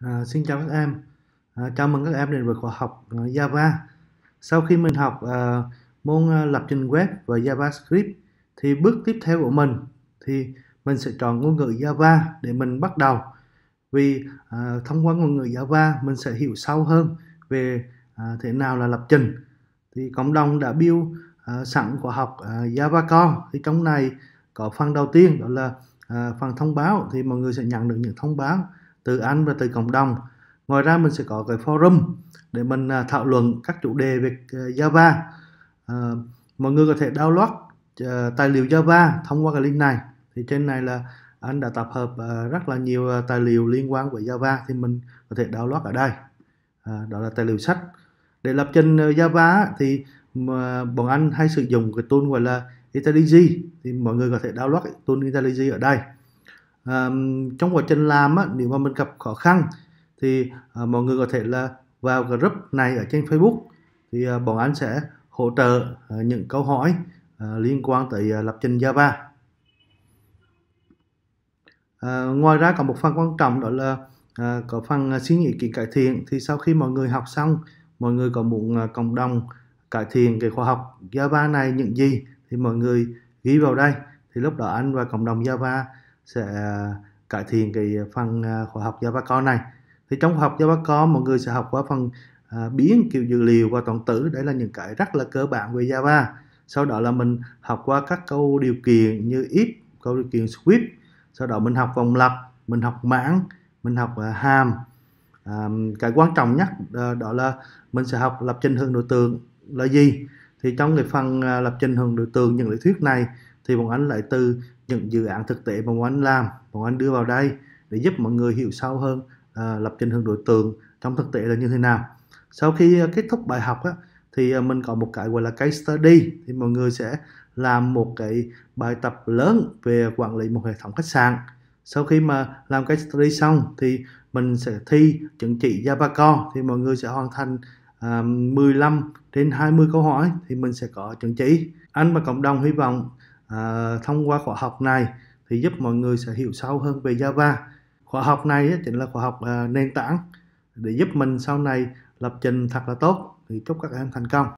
À, xin chào các em, à, chào mừng các em đến với khóa học uh, Java. Sau khi mình học uh, môn uh, lập trình web và JavaScript, thì bước tiếp theo của mình thì mình sẽ chọn ngôn ngữ Java để mình bắt đầu. Vì uh, thông qua ngôn ngữ Java mình sẽ hiểu sâu hơn về uh, thế nào là lập trình. Thì cộng đồng đã build uh, sẵn khóa học uh, Java Core. Thì trong này có phần đầu tiên đó là uh, phần thông báo thì mọi người sẽ nhận được những thông báo từ anh và từ cộng đồng ngoài ra mình sẽ có cái forum để mình à, thảo luận các chủ đề về ờ, Java à, mọi người có thể download ờ, tài liệu Java thông qua cái link này thì trên này là anh đã tập hợp rất là nhiều tài liệu liên quan với Java thì mình có thể download ở đây à, đó là tài liệu sách để lập trình Java thì bọn anh hay sử dụng cái tool gọi là IntelliJ thì mọi người có thể download tool IntelliJ ở đây à, trong quá trình làm á, nếu mà mình gặp khó khăn thì à, mọi người có thể là vào group này ở trên Facebook thì à, bọn anh sẽ hỗ trợ à, những câu hỏi à, liên quan tới à, lập trình Java à, ngoài ra còn một phần quan trọng đó là à, có phần suy nghĩ kỹ cải thiện thì sau khi mọi người học xong mọi người có muốn à, cộng đồng cải thiện cái khóa học Java này những gì thì mọi người ghi vào đây thì lúc đó anh và cộng đồng Java sẽ à, cải thiện cái phần à, khoa học Java Core này thì trong khoa học Java Core mọi người sẽ học qua phần à, biến kiểu dữ liệu và tổng tử đấy là những cái rất là cơ bản về Java sau đó là mình học qua các câu điều kiện như if câu điều kiện switch sau đó mình học vòng lặp mình học mảng mình học hàm cái quan trọng nhất đó là mình sẽ học lập trình hướng đối tượng là gì thì trong cái phần lập trình hướng đối tượng những lý thuyết này thì bọn anh lại từ những dự án thực tế mà Ngọc Anh làm mà Anh đưa vào đây để giúp mọi người hiểu sâu hơn à, lập trình hướng đối tượng trong thực tế là như thế nào sau khi à, kết thúc bài học á, thì à, mình có một cái gọi là case study thì mọi người sẽ làm một cái bài tập lớn về quản lý một hệ thống khách sạn sau khi mà làm case study xong thì mình sẽ thi chứng chỉ Javacore thì mọi người sẽ hoàn thành uh, à, 15 trên 20 câu hỏi thì mình sẽ có chứng chỉ anh và cộng đồng hy vọng à, thông qua khóa học này thì giúp mọi người sẽ hiểu sâu hơn về Java khóa học này chính là khóa học à, nền tảng để giúp mình sau này lập trình thật là tốt thì chúc các em thành công